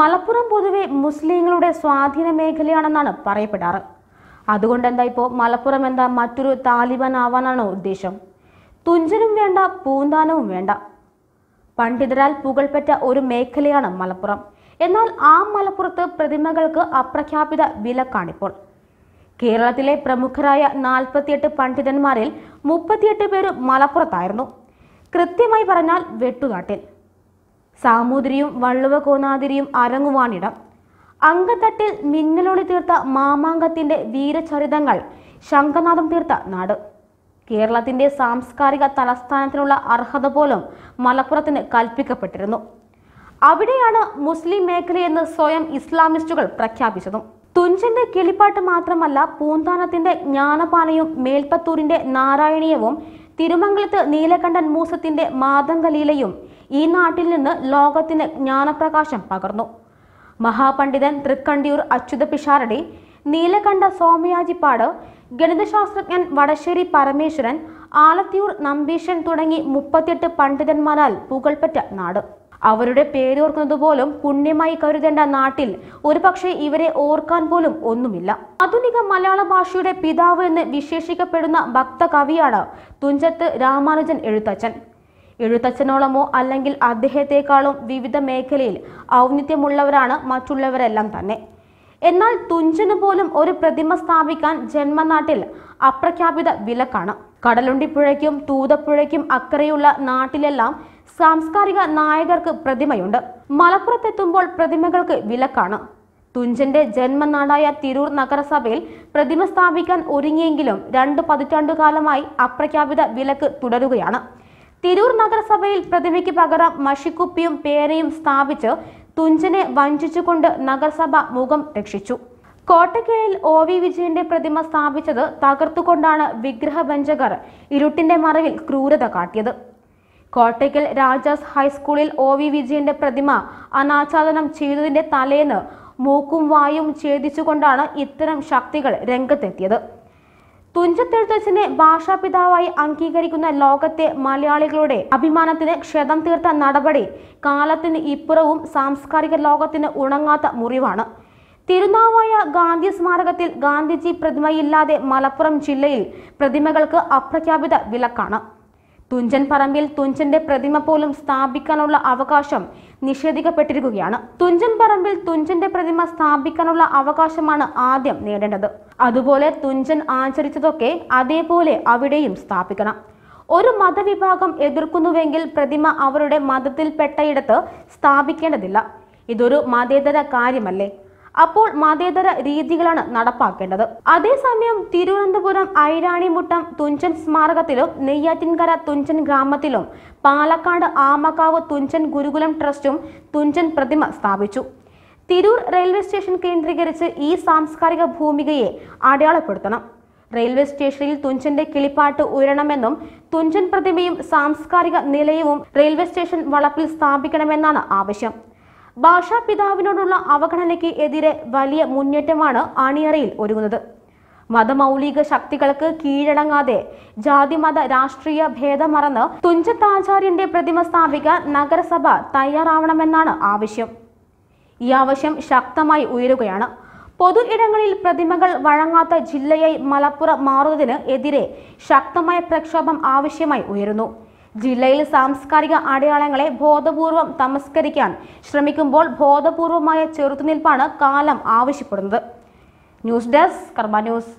മലപ്പുറം പൊതുവെ മുസ്ലിങ്ങളുടെ സ്വാധീന മേഖലയാണെന്നാണ് പറയപ്പെടാറ് അതുകൊണ്ട് എന്താ ഇപ്പോൾ മലപ്പുറം എന്താ മറ്റൊരു താലിബാൻ ആവാനാണോ ഉദ്ദേശം തുഞ്ചനും വേണ്ട പൂന്താനവും വേണ്ട പണ്ഡിതരാൽ പുകൾപ്പെട്ട ഒരു മേഖലയാണ് മലപ്പുറം എന്നാൽ ആ മലപ്പുറത്ത് പ്രതിമകൾക്ക് അപ്രഖ്യാപിത വിലക്കാണിപ്പോൾ കേരളത്തിലെ പ്രമുഖരായ നാൽപ്പത്തിയെട്ട് പണ്ഡിതന്മാരിൽ മുപ്പത്തിയെട്ട് പേര് മലപ്പുറത്തായിരുന്നു കൃത്യമായി പറഞ്ഞാൽ വെട്ടുകാട്ടിൽ സാമൂതിരിയും വള്ളുവ കോനാതിരിയും അരങ്ങുവാനിടം അങ്കത്തട്ടിൽ മിന്നലൊളി തീർത്ത മാമാങ്കത്തിന്റെ വീരചരിതങ്ങൾ ശംഖനാഥം തീർത്ത നാട് കേരളത്തിന്റെ സാംസ്കാരിക തലസ്ഥാനത്തിനുള്ള അർഹത പോലും മലപ്പുറത്തിന് കൽപ്പിക്കപ്പെട്ടിരുന്നു അവിടെയാണ് മുസ്ലിം മേഖലയെന്ന് സ്വയം ഇസ്ലാമിസ്റ്റുകൾ പ്രഖ്യാപിച്ചതും തുഞ്ചന്റെ കിളിപ്പാട്ട് മാത്രമല്ല പൂന്താനത്തിന്റെ ജ്ഞാനപാനയും മേൽപ്പത്തൂരിന്റെ നാരായണീയവും തിരുമംഗലത്ത് നീലകണ്ഠൻ മൂസത്തിന്റെ മാതംഗലീലയും ഈ നാട്ടിൽ നിന്ന് ലോകത്തിന് ജ്ഞാനപ്രകാശം പകർന്നു മഹാപണ്ഡിതൻ തൃക്കണ്ടിയൂർ അച്യുത പിഷാരടി നീലകണ്ഠ സോമയാജിപ്പാട് ഗണിതശാസ്ത്രജ്ഞൻ വടശ്ശേരി പരമേശ്വരൻ ആലത്തിയൂർ നമ്പീശൻ തുടങ്ങി മുപ്പത്തിയെട്ട് പണ്ഡിതന്മാരാൽ പുകൾപ്പറ്റ നാട് അവരുടെ പേരോർക്കുന്നത് പോലും പുണ്യമായി കരുതേണ്ട നാട്ടിൽ ഒരുപക്ഷെ ഇവരെ ഓർക്കാൻ പോലും ഒന്നുമില്ല ആധുനിക മലയാള ഭാഷയുടെ പിതാവ് എന്ന് വിശേഷിക്കപ്പെടുന്ന ഭക്തകവിയാണ് തുഞ്ചത്ത് രാമാനുജൻ എഴുത്തച്ഛൻ എഴുത്തച്ഛനോളമോ അല്ലെങ്കിൽ അദ്ദേഹത്തെക്കാളും വിവിധ മേഖലയിൽ ഔന്നിത്യമുള്ളവരാണ് മറ്റുള്ളവരെല്ലാം തന്നെ എന്നാൽ തുഞ്ചനു പോലും ഒരു പ്രതിമ സ്ഥാപിക്കാൻ ജന്മനാട്ടിൽ അപ്രഖ്യാപിത വിലക്കാണ് കടലുണ്ടിപ്പുഴയ്ക്കും തൂതപ്പുഴയ്ക്കും അക്കരയുള്ള നാട്ടിലെല്ലാം സാംസ്കാരിക നായകർക്ക് പ്രതിമയുണ്ട് മലപ്പുറത്തെത്തുമ്പോൾ പ്രതിമകൾക്ക് വിലക്കാണ് തുഞ്ചന്റെ ജന്മനാടായ തിരൂർ നഗരസഭയിൽ പ്രതിമ സ്ഥാപിക്കാൻ ഒരുങ്ങിയെങ്കിലും രണ്ട് പതിറ്റാണ്ടുകാലമായി അപ്രഖ്യാപിത വിലക്ക് തുടരുകയാണ് തിരൂർ നഗരസഭയിൽ പ്രതിമയ്ക്ക് പകരം മഷിക്കുപ്പിയും പേരയും സ്ഥാപിച്ച് തുഞ്ചനെ വഞ്ചിച്ചുകൊണ്ട് നഗരസഭ മുഖം രക്ഷിച്ചു കോട്ടക്കലിൽ ഒ വി വിജയന്റെ പ്രതിമ സ്ഥാപിച്ചത് തകർത്തുകൊണ്ടാണ് വിഗ്രഹവഞ്ചകർ ഇരുട്ടിന്റെ മറവിൽ ക്രൂരത കാട്ടിയത് കോട്ടയ്ക്കൽ രാജാസ് ഹൈസ്കൂളിൽ ഒ വി വിജയന്റെ പ്രതിമ അനാച്ഛാദനം ചെയ്തതിന്റെ തലേന്ന് മൂക്കും വായും ഛേദിച്ചുകൊണ്ടാണ് ഇത്തരം ശക്തികൾ രംഗത്തെത്തിയത് തുഞ്ചത്തെഴുത്തച്ഛനെ ഭാഷാപിതാവായി അംഗീകരിക്കുന്ന ലോകത്തെ മലയാളികളുടെ അഭിമാനത്തിന് ക്ഷതം തീർത്ത നടപടി കാലത്തിന് ഇപ്പുറവും സാംസ്കാരിക ലോകത്തിന് ഉണങ്ങാത്ത മുറിവാണ് തിരുനാവായ ഗാന്ധി സ്മാരകത്തിൽ ഗാന്ധിജി പ്രതിമയില്ലാതെ മലപ്പുറം ജില്ലയിൽ പ്രതിമകൾക്ക് അപ്രഖ്യാപിത വിലക്കാണ് തുഞ്ചൻ പറമ്പിൽ തുഞ്ചന്റെ പ്രതിമ പോലും സ്ഥാപിക്കാനുള്ള അവകാശം നിഷേധിക്കപ്പെട്ടിരിക്കുകയാണ് തുഞ്ചൻ പറമ്പിൽ തുഞ്ചന്റെ പ്രതിമ സ്ഥാപിക്കാനുള്ള അവകാശമാണ് ആദ്യം നേടേണ്ടത് അതുപോലെ തുഞ്ചൻ ആചരിച്ചതൊക്കെ അതേപോലെ അവിടെയും സ്ഥാപിക്കണം ഒരു മതവിഭാഗം എതിർക്കുന്നുവെങ്കിൽ പ്രതിമ അവരുടെ മതത്തിൽപ്പെട്ടയിടത്ത് സ്ഥാപിക്കേണ്ടതില്ല ഇതൊരു മതേതര കാര്യമല്ലേ അപ്പോൾ മതേതര രീതികളാണ് നടപ്പാക്കേണ്ടത് അതേസമയം തിരുവനന്തപുരം ഐരാണിമുട്ടം തുഞ്ചൻ സ്മാരകത്തിലും നെയ്യാറ്റിൻകര തുഞ്ചൻ ഗ്രാമത്തിലും പാലക്കാട് ആമക്കാവ് തുഞ്ചൻ ഗുരുകുലം ട്രസ്റ്റും തുഞ്ചൻ പ്രതിമ സ്ഥാപിച്ചു തിരൂർ റെയിൽവേ സ്റ്റേഷൻ കേന്ദ്രീകരിച്ച് ഈ സാംസ്കാരിക ഭൂമികയെ അടയാളപ്പെടുത്തണം റെയിൽവേ സ്റ്റേഷനിൽ തുഞ്ചന്റെ കിളിപ്പാട്ട് ഉയരണമെന്നും തുഞ്ചൻ പ്രതിമയും സാംസ്കാരിക നിലയവും റെയിൽവേ സ്റ്റേഷൻ വളപ്പിൽ സ്ഥാപിക്കണമെന്നാണ് ആവശ്യം ഭാഷാ പിതാവിനോടുള്ള അവഗണനയ്ക്ക് എതിരെ വലിയ മുന്നേറ്റമാണ് അണിയറയിൽ ഒരുങ്ങുന്നത് മതമൗലിക ശക്തികൾക്ക് കീഴടങ്ങാതെ ജാതിമത രാഷ്ട്രീയ ഭേദമറന്ന് തുഞ്ചത്താചാര്യന്റെ പ്രതിമ സ്ഥാപിക്കാൻ നഗരസഭ തയ്യാറാവണമെന്നാണ് ആവശ്യം ഈ ആവശ്യം ശക്തമായി ഉയരുകയാണ് പൊതു ഇടങ്ങളിൽ പ്രതിമകൾ വഴങ്ങാത്ത ജില്ലയായി മലപ്പുറം മാറുന്നതിന് എതിരെ ശക്തമായ പ്രക്ഷോഭം ആവശ്യമായി ഉയരുന്നു ജില്ലയിൽ സാംസ്കാരിക അടയാളങ്ങളെ ബോധപൂർവം തമസ്കരിക്കാൻ ശ്രമിക്കുമ്പോൾ ബോധപൂർവമായ ചെറുത്തുനിൽപ്പാണ് കാലം ആവശ്യപ്പെടുന്നത് ന്യൂസ് ഡെസ്ക് കർമ്മ ന്യൂസ്